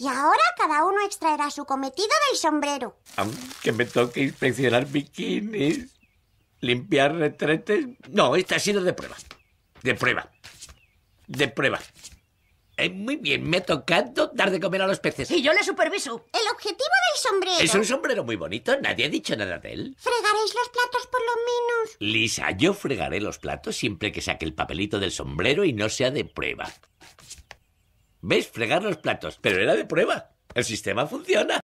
Y ahora cada uno extraerá su cometido del sombrero. Aunque me toque inspeccionar bikinis, limpiar retretes. No, esta ha sido de prueba. De prueba. De prueba. Eh, muy bien, me ha tocado dar de comer a los peces. Y yo le superviso. El objetivo del sombrero. Es un sombrero muy bonito, nadie ha dicho nada de él. Fregaréis los platos por lo menos. Lisa, yo fregaré los platos siempre que saque el papelito del sombrero y no sea de prueba. ¿Veis? Fregar los platos. Pero era de prueba. El sistema funciona.